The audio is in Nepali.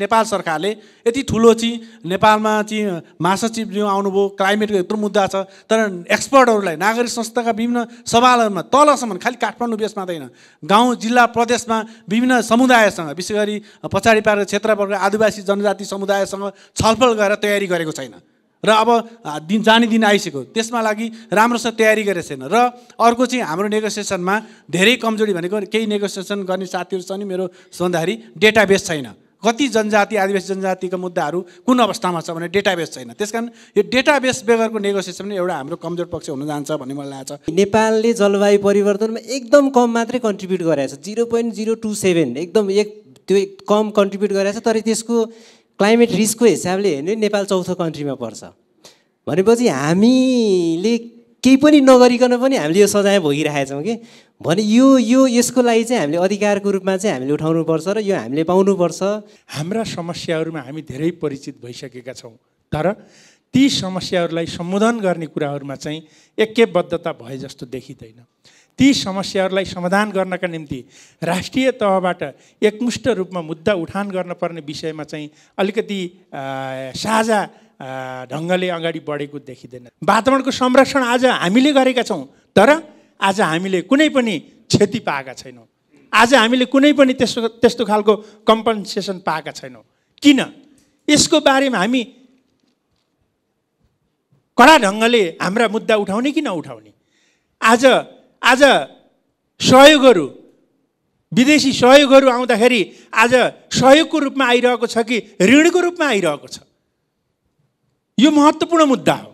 नेपाल सरकारले यति ठुलो चाहिँ नेपालमा चाहिँ महासचिव जो आउनुभयो क्लाइमेटको यत्रो मुद्दा छ तर एक्सपर्टहरूलाई नागरिक संस्थाका विभिन्न सवालहरूमा तलसम्म खालि काठमाडौँ बेस होइन गाउँ जिल्ला प्रदेशमा विभिन्न समुदायसँग विशेष गरी पछाडि पारेको क्षेत्रवर्ग आदिवासी जनजाति समुदायसँग छलफल गरेर तयारी गरेको छैन र अब दिन जाने दिन आइसक्यो त्यसमा लागि राम्रोसँग तयारी गरेको छैन र अर्को चाहिँ हाम्रो नेगोसिएसनमा धेरै कमजोरी भनेको केही नेगोसिएसन गर्ने साथीहरू छन् मेरो भन्दाखेरि डेटाबेस छैन कति जनजाति आदिवासी जनजातिको मुद्दाहरू कुन अवस्थामा छ भने डेटाबेस छैन त्यस कारण यो डेटाबेस बेगरको नेगोसिएसन पनि एउटा हाम्रो कमजोर पक्ष हुन जान्छ भन्ने मलाई लाग्छ नेपालले जलवायु परिवर्तनमा एकदम कम मात्रै कन्ट्रिब्युट गराएको छ zero point zero two seven एकदम एक त्यो कम कन्ट्रिब्युट गराएको छ तर त्यसको क्लाइमेट रिस्कको हिसाबले हेर्ने नेपाल चौथो कन्ट्रीमा पर्छ भनेपछि हामीले केही पनि नगरिकन पनि हामीले यो सजाय भोगिरहेछौँ कि भने यो यो यसको लागि चाहिँ हामीले अधिकारको रूपमा चाहिँ हामीले उठाउनुपर्छ र यो हामीले पाउनुपर्छ हाम्रा समस्याहरूमा हामी धेरै परिचित भइसकेका छौँ तर ती समस्याहरूलाई सम्बोधन गर्ने कुराहरूमा चाहिँ एकबद्धता भए जस्तो देखिँदैन ती समस्याहरूलाई समाधान गर्नका निम्ति राष्ट्रिय तहबाट एकमुष्ट रूपमा मुद्दा उठान गर्नुपर्ने विषयमा चाहिँ अलिकति साझा ढङ्गले अगाडि बढेको देखिँदैन वातावरणको संरक्षण आज हामीले गरेका छौँ तर आज हामीले कुनै पनि क्षति पाएका छैनौँ आज हामीले कुनै पनि त्यस्तो त्यस्तो खालको कम्पन्सेसन पाएका छैनौँ किन यसको बारेमा हामी कडा ढङ्गले हाम्रा मुद्दा उठाउने कि नउठाउने आज आज सहयोगहरू विदेशी सहयोगहरू आउँदाखेरि आज सहयोगको रूपमा आइरहेको छ कि ऋणको रूपमा आइरहेको छ यो महत्त्वपूर्ण मुद्दा हो